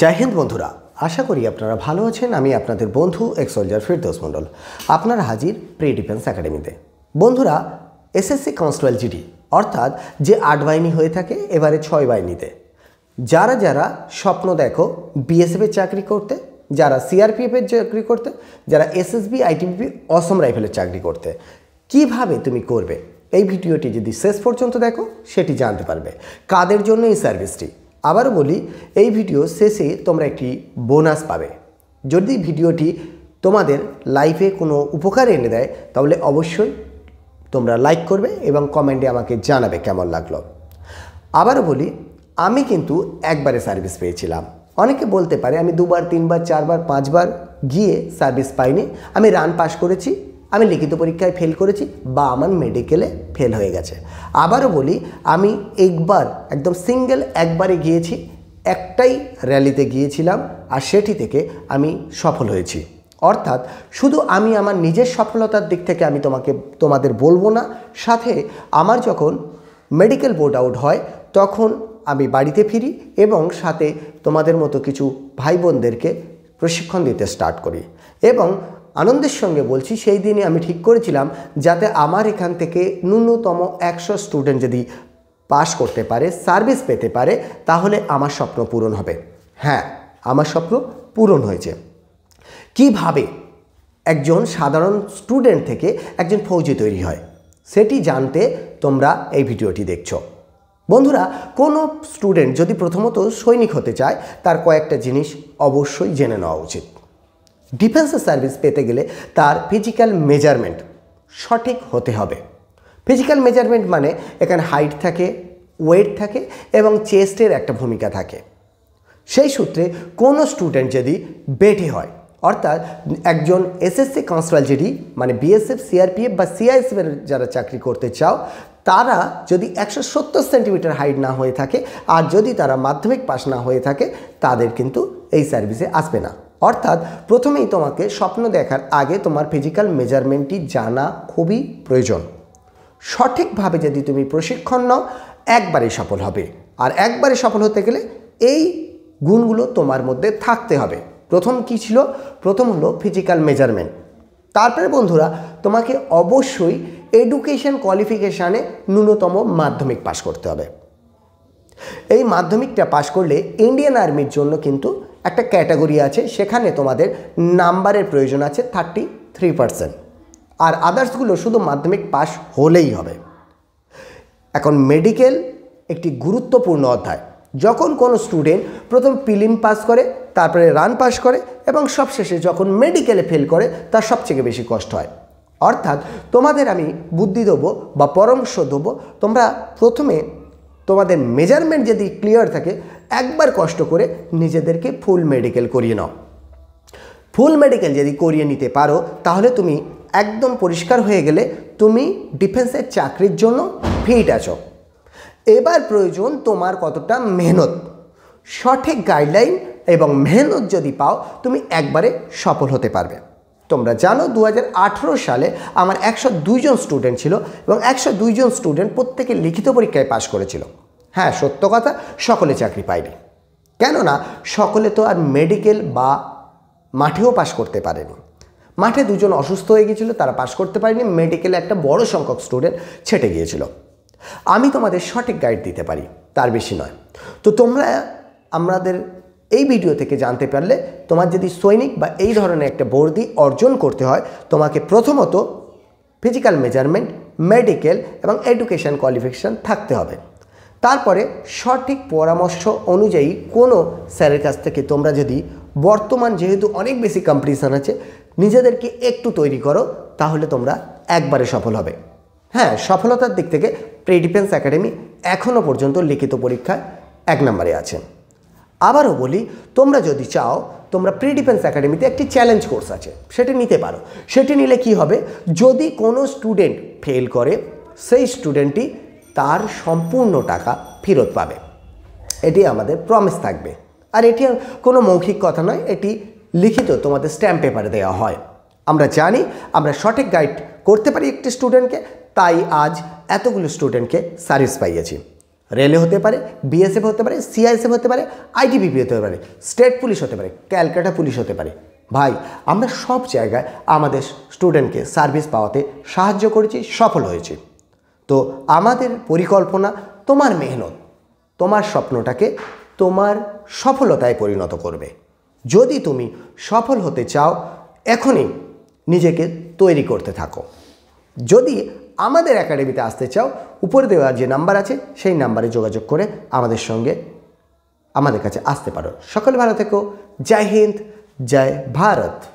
জয় হিন্দ বন্ধুরা আশা করি আপনারা ভালো আছেন আমি আপনাদের বন্ধু এক সোলজার ফিরদোস মণ্ডল আপনার হাজির প্রি ডিফেন্স একাডেমিতে বন্ধুরা এসএসসি কনস্টেবল জিডি অর্থাৎ যে আট বাহিনী হয়ে থাকে এবারে ছয় বাহিনীতে যারা যারা স্বপ্ন দেখো বিএসএফের চাকরি করতে যারা সিআরপিএফের চাকরি করতে যারা এসএসবি আইটিবিপি অসম রাইফেলের চাকরি করতে কিভাবে তুমি করবে এই ভিডিওটি যদি শেষ পর্যন্ত দেখো সেটি জানতে পারবে কাদের জন্য এই সার্ভিসটি আবার বলি এই ভিডিও শেষে তোমরা একটি বোনাস পাবে যদি ভিডিওটি তোমাদের লাইফে কোনো উপকার এনে দেয় তাহলে অবশ্যই তোমরা লাইক করবে এবং কমেন্টে আমাকে জানাবে কেমন লাগলো আবার বলি আমি কিন্তু একবারে সার্ভিস পেয়েছিলাম অনেকে বলতে পারে আমি দুবার তিনবার চারবার পাঁচবার গিয়ে সার্ভিস পাইনি আমি রান পাস করেছি আমি লিখিত পরীক্ষায় ফেল করেছি বা আমার মেডিকেলে ফেল হয়ে গেছে আবারও বলি আমি একবার একদম সিঙ্গেল একবারে গিয়েছি একটাই র্যালিতে গিয়েছিলাম আর সেটি থেকে আমি সফল হয়েছি অর্থাৎ শুধু আমি আমার নিজের সফলতার দিক থেকে আমি তোমাকে তোমাদের বলবো না সাথে আমার যখন মেডিকেল বোর্ড আউট হয় তখন আমি বাড়িতে ফিরি এবং সাথে তোমাদের মতো কিছু ভাই বোনদেরকে প্রশিক্ষণ দিতে স্টার্ট করি এবং আনন্দের সঙ্গে বলছি সেই দিনে আমি ঠিক করেছিলাম যাতে আমার এখান থেকে ন্যূনতম একশো স্টুডেন্ট যদি পাস করতে পারে সার্ভিস পেতে পারে তাহলে আমার স্বপ্ন পূরণ হবে হ্যাঁ আমার স্বপ্ন পূরণ হয়েছে কিভাবে একজন সাধারণ স্টুডেন্ট থেকে একজন ফৌজি তৈরি হয় সেটি জানতে তোমরা এই ভিডিওটি দেখছ বন্ধুরা কোনো স্টুডেন্ট যদি প্রথমত সৈনিক হতে চায় তার কয়েকটা জিনিস অবশ্যই জেনে নেওয়া উচিত ডিফেন্সের সার্ভিস পেতে গেলে তার ফিজিক্যাল মেজারমেন্ট সঠিক হতে হবে ফিজিক্যাল মেজারমেন্ট মানে এখানে হাইট থাকে ওয়েট থাকে এবং চেস্টের একটা ভূমিকা থাকে সেই সূত্রে কোনো স্টুডেন্ট যদি বেটে হয় অর্থাৎ একজন এসএসসি কনস্টেবল যদি মানে বিএসএফ সিআরপিএফ বা সিআইএসএফের যারা চাকরি করতে চাও তারা যদি একশো সত্তর সেন্টিমিটার হাইট না হয়ে থাকে আর যদি তারা মাধ্যমিক পাশ না হয়ে থাকে তাদের কিন্তু এই সার্ভিসে আসবে না অর্থাৎ প্রথমেই তোমাকে স্বপ্ন দেখার আগে তোমার ফিজিক্যাল মেজারমেন্টটি জানা খুবই প্রয়োজন সঠিকভাবে যদি তুমি প্রশিক্ষণ নাও একবারে সফল হবে আর একবারে সফল হতে গেলে এই গুণগুলো তোমার মধ্যে থাকতে হবে প্রথম কি ছিল প্রথম হলো ফিজিক্যাল মেজারমেন্ট তারপরে বন্ধুরা তোমাকে অবশ্যই এডুকেশন কোয়ালিফিকেশানে ন্যূনতম মাধ্যমিক পাশ করতে হবে এই মাধ্যমিকটা পাশ করলে ইন্ডিয়ান আর্মির জন্য কিন্তু একটা ক্যাটাগরি আছে সেখানে তোমাদের নাম্বারের প্রয়োজন আছে থার্টি থ্রি পার্সেন্ট আর আদার্সগুলো শুধু মাধ্যমিক পাস হলেই হবে এখন মেডিকেল একটি গুরুত্বপূর্ণ অধ্যায় যখন কোনো স্টুডেন্ট প্রথম পিলিম পাস করে তারপরে রান পাস করে এবং সবশেষে যখন মেডিকেলে ফেল করে তার সবচেয়ে বেশি কষ্ট হয় অর্থাৎ তোমাদের আমি বুদ্ধি দেবো বা পরামর্শ দেবো তোমরা প্রথমে তোমাদের মেজারমেন্ট যদি ক্লিয়ার থাকে একবার কষ্ট করে নিজেদেরকে ফুল মেডিকেল করিয়ে নাও ফুল মেডিকেল যদি করিয়ে নিতে পারো তাহলে তুমি একদম পরিষ্কার হয়ে গেলে তুমি ডিফেন্সের চাকরির জন্য ফিট আছো এবার প্রয়োজন তোমার কতটা মেহনত সঠিক গাইডলাইন এবং মেহনত যদি পাও তুমি একবারে সফল হতে পারবে তোমরা জানো দু সালে আমার একশো দুইজন স্টুডেন্ট ছিল এবং একশো দুইজন স্টুডেন্ট প্রত্যেকে লিখিত পরীক্ষায় পাশ করেছিল হ্যাঁ সত্য কথা সকলে চাকরি পায়নি কেননা সকলে তো আর মেডিকেল বা মাঠেও পাশ করতে পারেনি মাঠে দুজন অসুস্থ হয়ে গিয়েছিল তারা পাশ করতে পারেনি মেডিকেলে একটা বড় সংখ্যক স্টুডেন্ট ছেটে গিয়েছিল আমি তোমাদের সঠিক গাইড দিতে পারি তার বেশি নয় তো তোমরা আমাদের এই ভিডিও থেকে জানতে পারলে তোমার যদি সৈনিক বা এই ধরনের একটা বর্দি অর্জন করতে হয় তোমাকে প্রথমত ফিজিক্যাল মেজারমেন্ট মেডিকেল এবং এডুকেশান কোয়ালিফিকেশান থাকতে হবে তারপরে সঠিক পরামর্শ অনুযায়ী কোনো স্যারের কাছ থেকে তোমরা যদি বর্তমান যেহেতু অনেক বেশি কম্পিটিশান আছে নিজেদেরকে একটু তৈরি করো তাহলে তোমরা একবারে সফল হবে হ্যাঁ সফলতার দিক থেকে প্রি ডিফেন্স একাডেমি এখনও পর্যন্ত লিখিত পরীক্ষায় এক নম্বরে আছে আবারও বলি তোমরা যদি চাও তোমরা প্রি ডিফেন্স একাডেমিতে একটি চ্যালেঞ্জ কোর্স আছে সেটি নিতে পারো সেটি নিলে কি হবে যদি কোনো স্টুডেন্ট ফেল করে সেই স্টুডেন্টটি তার সম্পূর্ণ টাকা ফেরত পাবে এটি আমাদের প্রমিস থাকবে আর এটি কোনো মৌখিক কথা নয় এটি লিখিত তোমাদের স্ট্যাম্প পেপারে দেওয়া হয় আমরা জানি আমরা সঠিক গাইড করতে পারি একটি স্টুডেন্টকে তাই আজ এতগুলো স্টুডেন্টকে সার্ভিস পাইয়েছি রেলে হতে পারে বিএসএফ হতে পারে সিআইএসএফ হতে পারে আইটিবিপি হতে পারে স্টেট পুলিশ হতে পারে ক্যালকাটা পুলিশ হতে পারে ভাই আমরা সব জায়গায় আমাদের স্টুডেন্টকে সার্ভিস পাওয়াতে সাহায্য করেছি সফল হয়েছি তো আমাদের পরিকল্পনা তোমার মেহনত তোমার স্বপ্নটাকে তোমার সফলতায় পরিণত করবে যদি তুমি সফল হতে চাও এখনই নিজেকে তৈরি করতে থাকো যদি আমাদের একাডেমিতে আসতে চাও উপরে দেওয়ার যে নাম্বার আছে সেই নাম্বারে যোগাযোগ করে আমাদের সঙ্গে আমাদের কাছে আসতে পারো সকলে ভালো থেকো জয় হিন্দ জয় ভারত